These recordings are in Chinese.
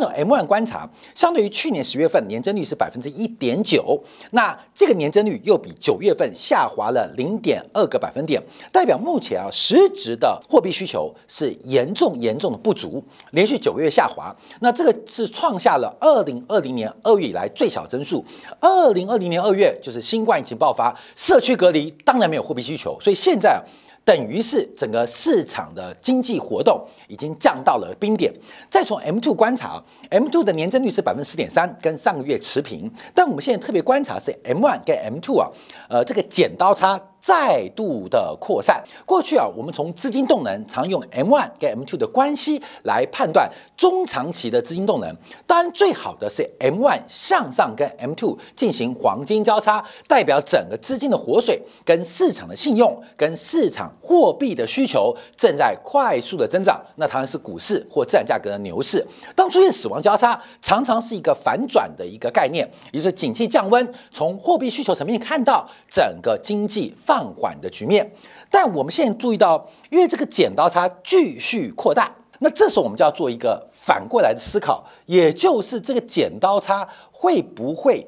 那 M One 观察，相对于去年十月份年增率是百分之一点九，那这个年增率又比九月份下滑了零点二个百分点，代表目前啊，实质的货币需求是严重严重的不足，连续九个月下滑，那这个是创下了二零二零年二月以来最小增速。二零二零年二月就是新冠疫情爆发，社区隔离，当然没有货币需求，所以现在啊。等于是整个市场的经济活动已经降到了冰点。再从 m two 观察 m two 的年增率是百分之十点三，跟上个月持平。但我们现在特别观察是 m one 跟 m two 啊，呃，这个剪刀差。再度的扩散。过去啊，我们从资金动能常用 M one 跟 M two 的关系来判断中长期的资金动能。当然，最好的是 M one 向上跟 M two 进行黄金交叉，代表整个资金的活水跟市场的信用跟市场货币的需求正在快速的增长。那当然是股市或自然价格的牛市。当出现死亡交叉，常常是一个反转的一个概念，也就是景气降温。从货币需求层面看到整个经济放。放缓的局面，但我们现在注意到，因为这个剪刀差继续扩大，那这时候我们就要做一个反过来的思考，也就是这个剪刀差会不会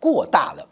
过大了？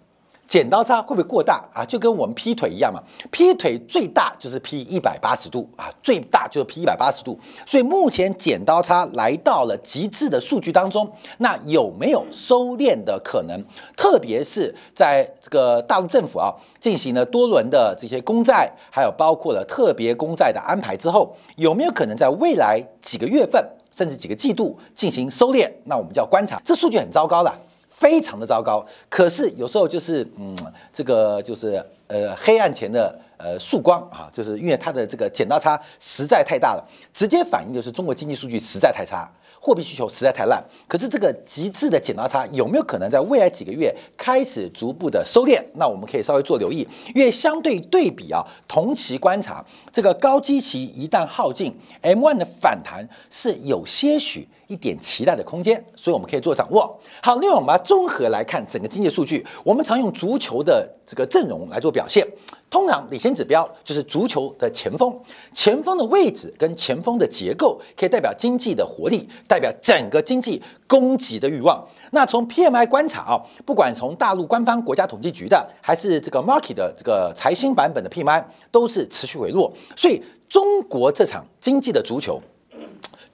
剪刀差会不会过大啊？就跟我们劈腿一样嘛，劈腿最大就是劈一百八十度啊，最大就是劈一百八十度。所以目前剪刀差来到了极致的数据当中，那有没有收敛的可能？特别是在这个大陆政府啊进行了多轮的这些公债，还有包括了特别公债的安排之后，有没有可能在未来几个月份甚至几个季度进行收敛？那我们就要观察。这数据很糟糕了。非常的糟糕，可是有时候就是嗯，这个就是呃黑暗前的呃曙光啊，就是因为它的这个剪刀差实在太大了，直接反映就是中国经济数据实在太差，货币需求实在太烂。可是这个极致的剪刀差有没有可能在未来几个月开始逐步的收敛？那我们可以稍微做留意，因为相对对比啊，同期观察这个高基期一旦耗尽 m one 的反弹是有些许。一点期待的空间，所以我们可以做掌握好。另外，我们综合来看整个经济数据。我们常用足球的这个阵容来做表现。通常领先指标就是足球的前锋，前锋的位置跟前锋的结构可以代表经济的活力，代表整个经济供给的欲望。那从 P M I 观察啊，不管从大陆官方国家统计局的，还是这个 market 的这个财新版本的 P M I，都是持续回落。所以中国这场经济的足球。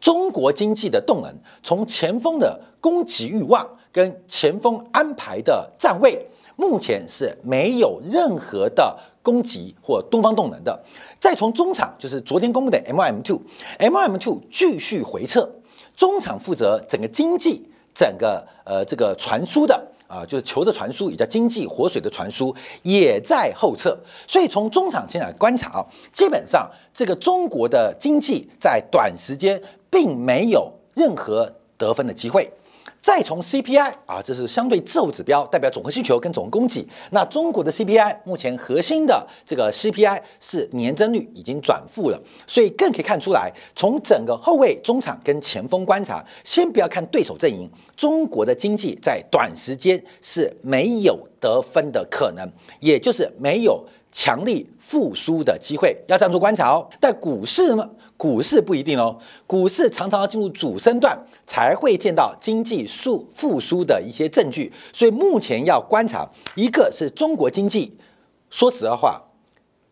中国经济的动能，从前锋的供给欲望跟前锋安排的站位，目前是没有任何的供给或东方动能的。再从中场，就是昨天公布的 M M two，M M two 继续回撤，中场负责整个经济整个呃这个传输的。啊，就是球的传输也叫经济活水的传输也在后撤，所以从中场、前场观察啊，基本上这个中国的经济在短时间并没有任何得分的机会。再从 CPI 啊，这是相对滞后指标，代表总和需求跟总供给。那中国的 CPI 目前核心的这个 CPI 是年增率已经转负了，所以更可以看出来，从整个后卫、中场跟前锋观察，先不要看对手阵营，中国的经济在短时间是没有得分的可能，也就是没有。强力复苏的机会要站住观察哦，但股市呢？股市不一定哦。股市常常要进入主升段才会见到经济复复苏的一些证据，所以目前要观察一个是中国经济，说实话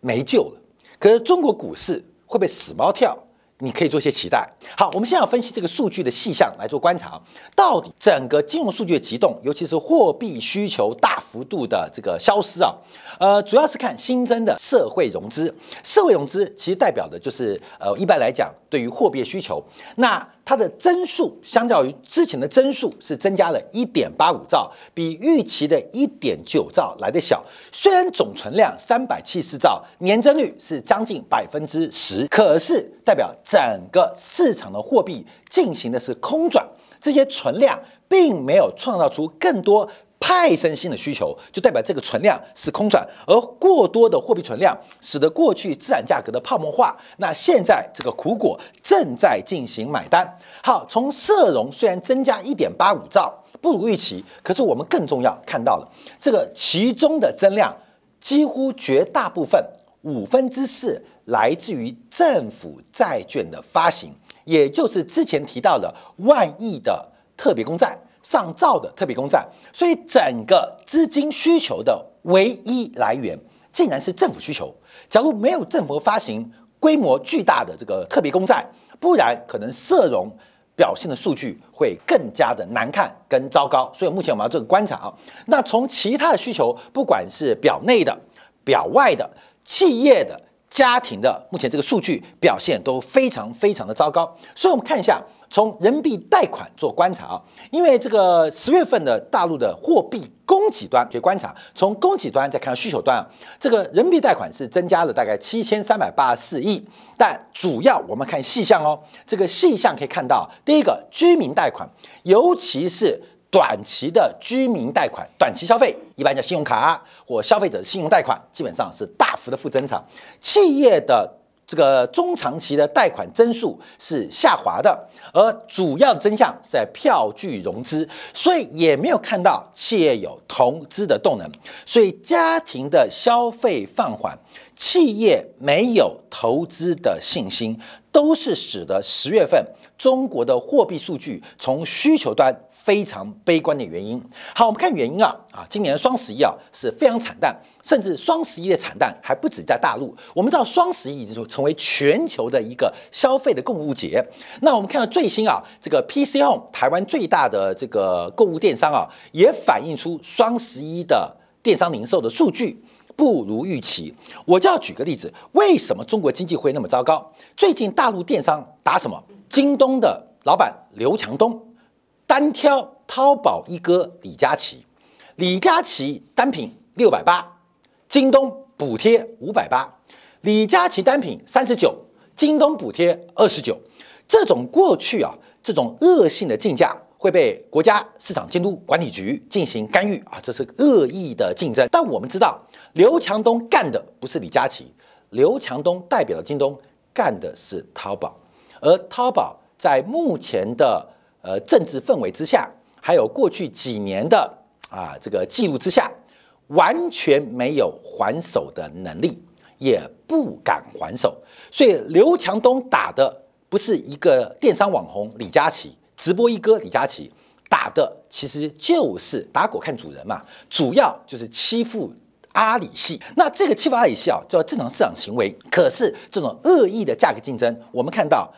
没救了。可是中国股市会被死猫跳。你可以做些期待。好，我们现在要分析这个数据的细项来做观察，到底整个金融数据的急动，尤其是货币需求大幅度的这个消失啊，呃，主要是看新增的社会融资。社会融资其实代表的就是，呃，一般来讲，对于货币需求，那。它的增速相较于之前的增速是增加了1.85兆，比预期的1.9兆来的小。虽然总存量3 7十兆，年增率是将近百分之十，可是代表整个市场的货币进行的是空转，这些存量并没有创造出更多。派生性的需求就代表这个存量是空转，而过多的货币存量使得过去资产价格的泡沫化，那现在这个苦果正在进行买单。好，从社融虽然增加一点八五兆，不如预期，可是我们更重要看到了这个其中的增量几乎绝大部分五分之四来自于政府债券的发行，也就是之前提到的万亿的特别公债。上照的特别公债，所以整个资金需求的唯一来源，竟然是政府需求。假如没有政府发行规模巨大的这个特别公债，不然可能社融表现的数据会更加的难看跟糟糕。所以目前我们要做个观察啊。那从其他的需求，不管是表内的、表外的、企业的、家庭的，目前这个数据表现都非常非常的糟糕。所以我们看一下。从人民币贷款做观察啊，因为这个十月份的大陆的货币供给端可以观察，从供给端再看需求端啊，这个人民币贷款是增加了大概七千三百八十四亿，但主要我们看细项哦，这个细项可以看到，第一个居民贷款，尤其是短期的居民贷款，短期消费，一般叫信用卡或消费者的信用贷款，基本上是大幅的负增长，企业的。这个中长期的贷款增速是下滑的，而主要真相是在票据融资，所以也没有看到企业有投资的动能，所以家庭的消费放缓，企业没有投资的信心，都是使得十月份。中国的货币数据从需求端非常悲观的原因。好，我们看原因啊啊，今年的双十一啊是非常惨淡，甚至双十一的惨淡还不止在大陆。我们知道双十一已就成为全球的一个消费的购物节。那我们看到最新啊，这个 PC Home 台湾最大的这个购物电商啊，也反映出双十一的电商零售的数据不如预期。我就要举个例子，为什么中国经济会那么糟糕？最近大陆电商打什么？京东的老板刘强东单挑淘宝一哥李佳琦，李佳琦单品六百八，京东补贴五百八，李佳琦单品三十九，京东补贴二十九。这种过去啊，这种恶性的竞价会被国家市场监督管理局进行干预啊，这是恶意的竞争。但我们知道，刘强东干的不是李佳琦，刘强东代表了京东干的是淘宝。而淘宝在目前的呃政治氛围之下，还有过去几年的啊这个记录之下，完全没有还手的能力，也不敢还手。所以刘强东打的不是一个电商网红李佳琦，直播一哥李佳琦打的其实就是打狗看主人嘛，主要就是欺负阿里系。那这个欺负阿里系啊，叫正常市场行为。可是这种恶意的价格竞争，我们看到。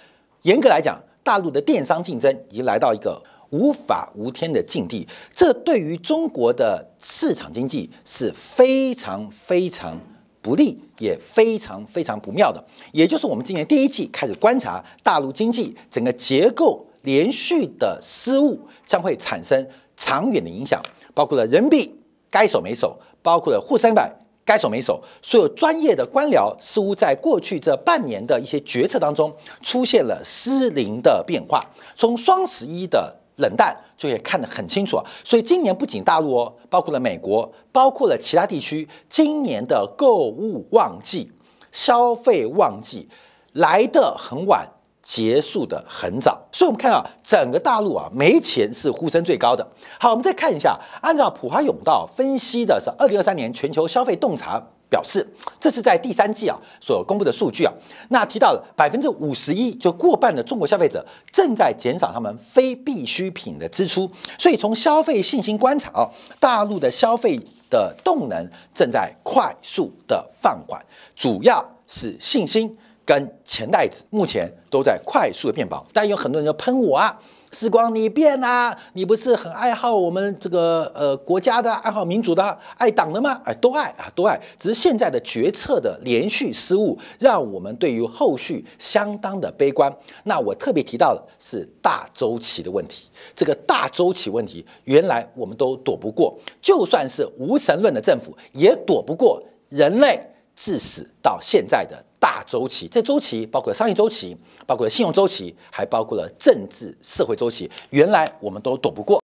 严格来讲，大陆的电商竞争已经来到一个无法无天的境地，这对于中国的市场经济是非常非常不利，也非常非常不妙的。也就是我们今年第一季开始观察大陆经济整个结构连续的失误，将会产生长远的影响，包括了人民币该守没守，包括了沪深港。该守没守？所有专业的官僚似乎在过去这半年的一些决策当中出现了失灵的变化，从双十一的冷淡就可以看得很清楚啊。所以今年不仅大陆哦，包括了美国，包括了其他地区，今年的购物旺季、消费旺季来得很晚。结束的很早，所以，我们看到整个大陆啊，没钱是呼声最高的。好，我们再看一下，按照普华永道分析的是二零二三年全球消费洞察表示，这是在第三季啊所公布的数据啊。那提到了百分之五十一，就过半的中国消费者正在减少他们非必需品的支出。所以，从消费信心观察啊，大陆的消费的动能正在快速的放缓，主要是信心。跟钱袋子目前都在快速的变薄，但有很多人就喷我啊，时光你变啦，你不是很爱好我们这个呃国家的爱好民主的爱党的吗？哎，都爱啊，都爱，只是现在的决策的连续失误，让我们对于后续相当的悲观。那我特别提到的是大周期的问题，这个大周期问题原来我们都躲不过，就算是无神论的政府也躲不过人类致死到现在的。大周期，这周期包括商业周期，包括了信用周期，还包括了政治社会周期。原来我们都躲不过。